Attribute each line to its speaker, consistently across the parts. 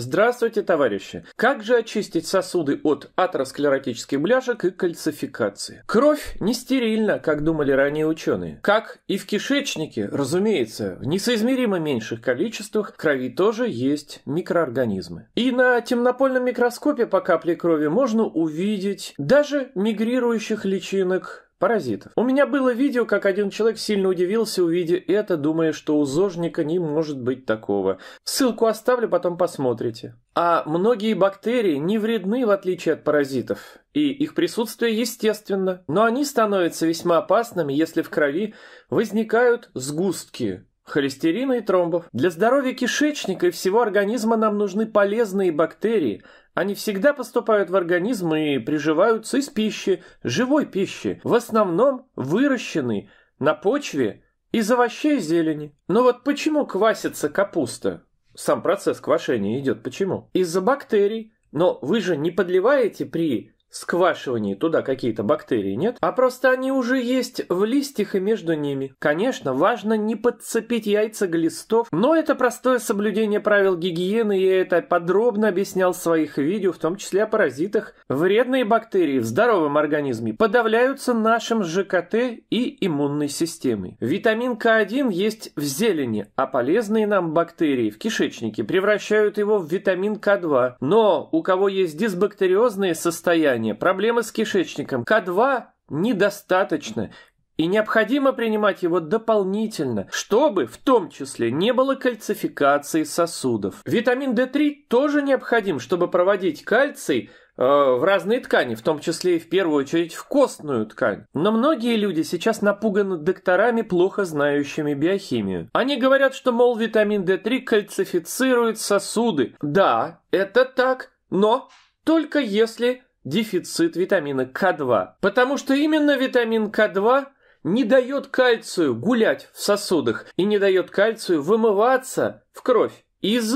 Speaker 1: Здравствуйте, товарищи! Как же очистить сосуды от атеросклеротических бляшек и кальцификации? Кровь не стерильна, как думали ранее ученые. Как и в кишечнике, разумеется, в несоизмеримо меньших количествах крови тоже есть микроорганизмы. И на темнопольном микроскопе по капле крови можно увидеть даже мигрирующих личинок паразитов. У меня было видео, как один человек сильно удивился, увидя это, думая, что у зожника не может быть такого. Ссылку оставлю, потом посмотрите. А многие бактерии не вредны, в отличие от паразитов, и их присутствие естественно, но они становятся весьма опасными, если в крови возникают сгустки, холестерина и тромбов. Для здоровья кишечника и всего организма нам нужны полезные бактерии, они всегда поступают в организм и приживаются из пищи, живой пищи, в основном выращенной на почве из овощей и зелени. Но вот почему квасится капуста? Сам процесс квашения идет почему? Из-за бактерий. Но вы же не подливаете при сквашивании туда какие-то бактерии нет, а просто они уже есть в листьях и между ними. Конечно, важно не подцепить яйца глистов, но это простое соблюдение правил гигиены, я это подробно объяснял в своих видео, в том числе о паразитах. Вредные бактерии в здоровом организме подавляются нашим ЖКТ и иммунной системой. Витамин К1 есть в зелени, а полезные нам бактерии в кишечнике превращают его в витамин К2. Но у кого есть дисбактериозные состояния, питания, проблемы с кишечником. К2 недостаточно и необходимо принимать его дополнительно, чтобы в том числе не было кальцификации сосудов. Витамин D3 тоже необходим, чтобы проводить кальций э, в разные ткани, в том числе и в первую очередь в костную ткань. Но многие люди сейчас напуганы докторами, плохо знающими биохимию. Они говорят, что, мол, витамин D3 кальцифицирует сосуды. Да, это так, но только если дефицит витамина К2, потому что именно витамин К2 не дает кальцию гулять в сосудах и не дает кальцию вымываться в кровь из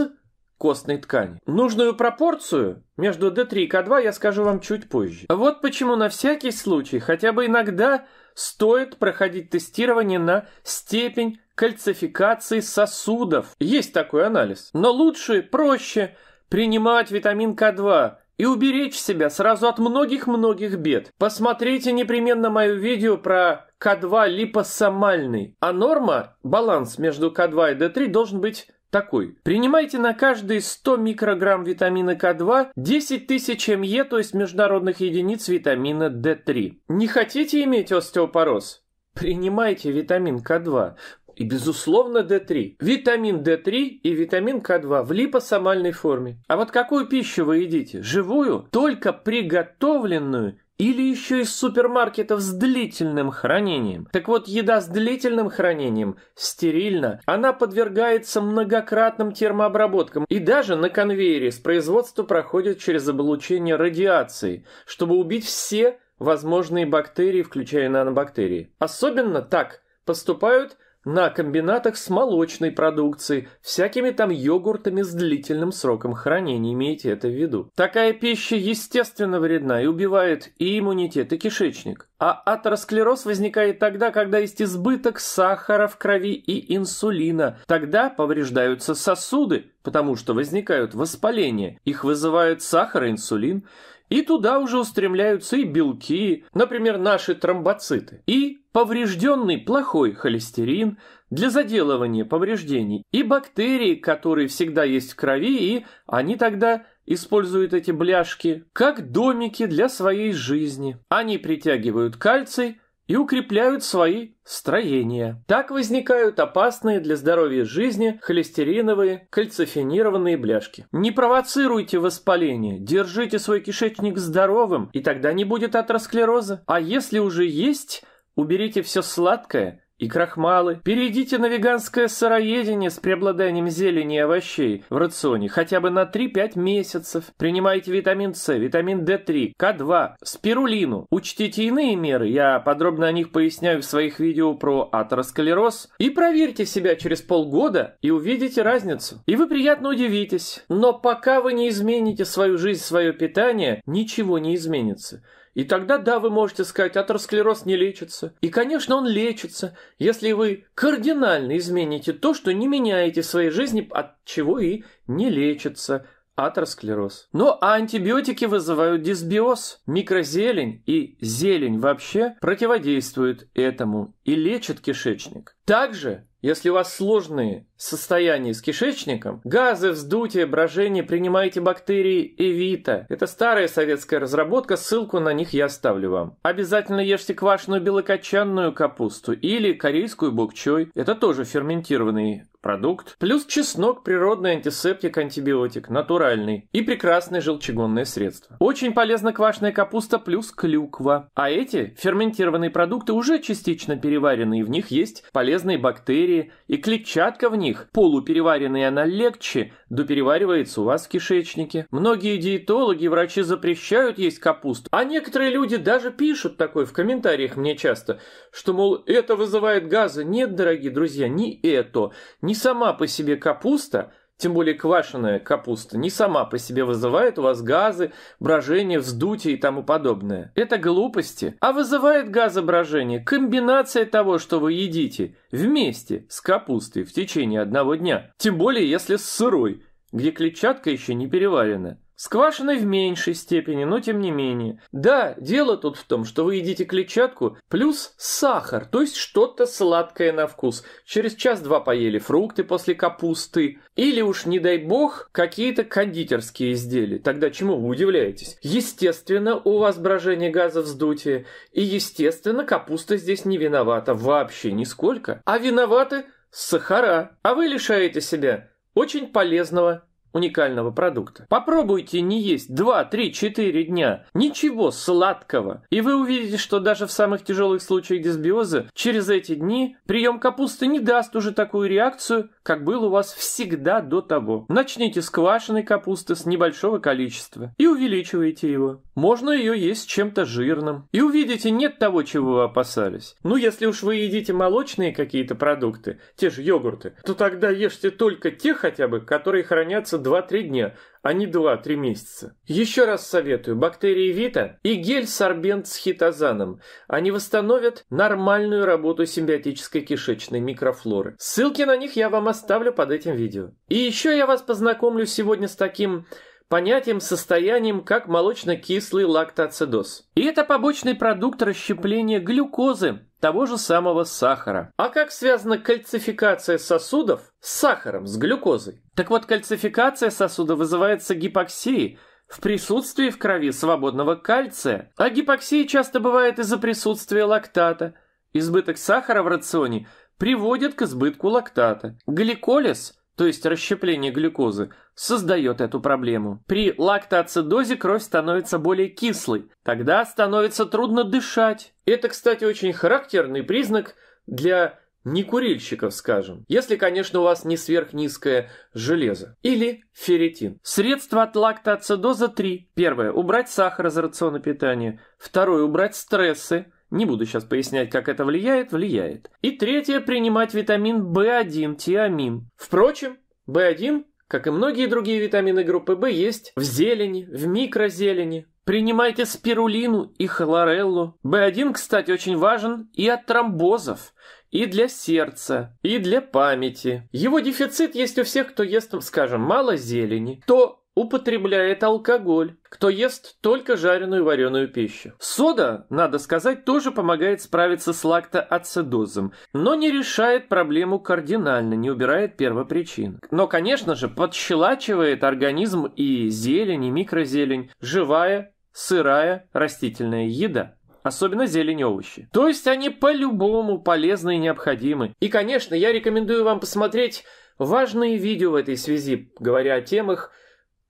Speaker 1: костной ткани. Нужную пропорцию между D3 и К2 я скажу вам чуть позже. Вот почему на всякий случай хотя бы иногда стоит проходить тестирование на степень кальцификации сосудов. Есть такой анализ. Но лучше, проще принимать витамин К2 и уберечь себя сразу от многих-многих бед. Посмотрите непременно мое видео про К2 липосомальный. А норма, баланс между К2 и Д3 должен быть такой. Принимайте на каждые 100 микрограмм витамина К2 10 тысяч МЕ, то есть международных единиц витамина D3. Не хотите иметь остеопороз? Принимайте витамин К2. И, безусловно, D3. Витамин D3 и витамин К2 в липосомальной форме. А вот какую пищу вы едите? Живую? Только приготовленную или еще из супермаркетов с длительным хранением. Так вот, еда с длительным хранением стерильна. Она подвергается многократным термообработкам и даже на конвейере с производства проходит через облучение радиации, чтобы убить все возможные бактерии, включая нанобактерии. Особенно так поступают на комбинатах с молочной продукцией, всякими там йогуртами с длительным сроком хранения, имейте это в виду. Такая пища естественно вредна и убивает и иммунитет, и кишечник. А атеросклероз возникает тогда, когда есть избыток сахара в крови и инсулина. Тогда повреждаются сосуды, потому что возникают воспаления. Их вызывают сахар и инсулин и туда уже устремляются и белки, например, наши тромбоциты, и поврежденный плохой холестерин для заделывания повреждений, и бактерии, которые всегда есть в крови, и они тогда используют эти бляшки как домики для своей жизни. Они притягивают кальций, и укрепляют свои строения. Так возникают опасные для здоровья жизни холестериновые кальцифенированные бляшки. Не провоцируйте воспаление, держите свой кишечник здоровым, и тогда не будет атеросклероза. А если уже есть, уберите все сладкое и крахмалы. Перейдите на веганское сыроедение с преобладанием зелени и овощей в рационе хотя бы на 3-5 месяцев. Принимайте витамин С, витамин D3, К2, спирулину. Учтите иные меры, я подробно о них поясняю в своих видео про атеросклероз. И проверьте себя через полгода и увидите разницу. И вы приятно удивитесь. Но пока вы не измените свою жизнь, свое питание, ничего не изменится. И тогда, да, вы можете сказать, атеросклероз не лечится. И, конечно, он лечится, если вы кардинально измените то, что не меняете в своей жизни, от чего и не лечится атеросклероз. Ну а антибиотики вызывают дисбиоз. Микрозелень и зелень вообще противодействуют этому и лечат кишечник. Также если у вас сложные состояния с кишечником, газы, вздутие, брожение, принимайте бактерии Эвита. Это старая советская разработка, ссылку на них я оставлю вам. Обязательно ешьте квашеную белокочанную капусту или корейскую бокчой. Это тоже ферментированные продукт, плюс чеснок, природный антисептик, антибиотик, натуральный и прекрасное желчегонное средство. Очень полезна квашеная капуста плюс клюква. А эти ферментированные продукты уже частично переварены, и в них есть полезные бактерии, и клетчатка в них, полупереваренная, она легче допереваривается у вас в кишечнике. Многие диетологи и врачи запрещают есть капусту, а некоторые люди даже пишут такое в комментариях мне часто, что, мол, это вызывает газы. Нет, дорогие друзья, не это, не не сама по себе капуста, тем более квашеная капуста, не сама по себе вызывает у вас газы, брожение, вздутие и тому подобное. Это глупости. А вызывает газоброжение комбинация того, что вы едите вместе с капустой в течение одного дня. Тем более, если с сырой, где клетчатка еще не переварена. С в меньшей степени, но тем не менее. Да, дело тут в том, что вы едите клетчатку плюс сахар, то есть что-то сладкое на вкус. Через час-два поели фрукты после капусты. Или уж, не дай бог, какие-то кондитерские изделия. Тогда чему вы удивляетесь? Естественно, у вас брожение газа вздутие. И, естественно, капуста здесь не виновата вообще нисколько. А виноваты сахара. А вы лишаете себя очень полезного уникального продукта. Попробуйте не есть 2, 3, 4 дня ничего сладкого, и вы увидите, что даже в самых тяжелых случаях дисбиоза через эти дни прием капусты не даст уже такую реакцию, как был у вас всегда до того. Начните с квашеной капусты с небольшого количества и увеличивайте его. Можно ее есть с чем-то жирным. И увидите, нет того, чего вы опасались. Ну, если уж вы едите молочные какие-то продукты, те же йогурты, то тогда ешьте только те хотя бы, которые хранятся 2-3 дня, а не 2-3 месяца. Еще раз советую бактерии Вита и гель-сорбент с хитозаном. Они восстановят нормальную работу симбиотической кишечной микрофлоры. Ссылки на них я вам оставлю под этим видео. И еще я вас познакомлю сегодня с таким понятием, состоянием, как молочно-кислый лактоцидоз. И это побочный продукт расщепления глюкозы того же самого сахара. А как связана кальцификация сосудов с сахаром, с глюкозой? Так вот, кальцификация сосуда вызывается гипоксией, в присутствии в крови свободного кальция, а гипоксия часто бывает из-за присутствия лактата. Избыток сахара в рационе приводит к избытку лактата. Гликолиз – то есть расщепление глюкозы, создает эту проблему. При лактоацидозе кровь становится более кислой, тогда становится трудно дышать. Это, кстати, очень характерный признак для некурильщиков, скажем, если, конечно, у вас не сверхнизкое железо. Или ферритин. Средства от лактоацидоза 3. Первое. Убрать сахар из рациона питания. Второе. Убрать стрессы. Не буду сейчас пояснять, как это влияет, влияет. И третье, принимать витамин В1, тиамин. Впрочем, В1, как и многие другие витамины группы В, есть в зелени, в микрозелени, Принимайте спирулину и хлореллу. B1, кстати, очень важен и от тромбозов, и для сердца, и для памяти. Его дефицит есть у всех, кто ест, скажем, мало зелени, то употребляет алкоголь, кто ест только жареную вареную пищу. Сода, надо сказать, тоже помогает справиться с лактоацидозом, но не решает проблему кардинально, не убирает первопричин. Но, конечно же, подщелачивает организм и зелень, и микрозелень, живая, сырая растительная еда особенно зелень и овощи. То есть они по-любому полезны и необходимы. И, конечно, я рекомендую вам посмотреть важные видео в этой связи, говоря о темах,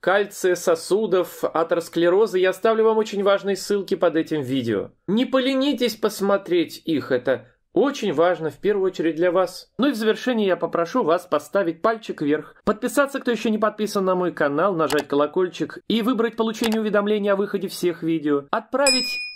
Speaker 1: кальция, сосудов, атеросклероза, я оставлю вам очень важные ссылки под этим видео. Не поленитесь посмотреть их, это очень важно в первую очередь для вас. Ну и в завершение я попрошу вас поставить пальчик вверх, подписаться, кто еще не подписан на мой канал, нажать колокольчик и выбрать получение уведомления о выходе всех видео, отправить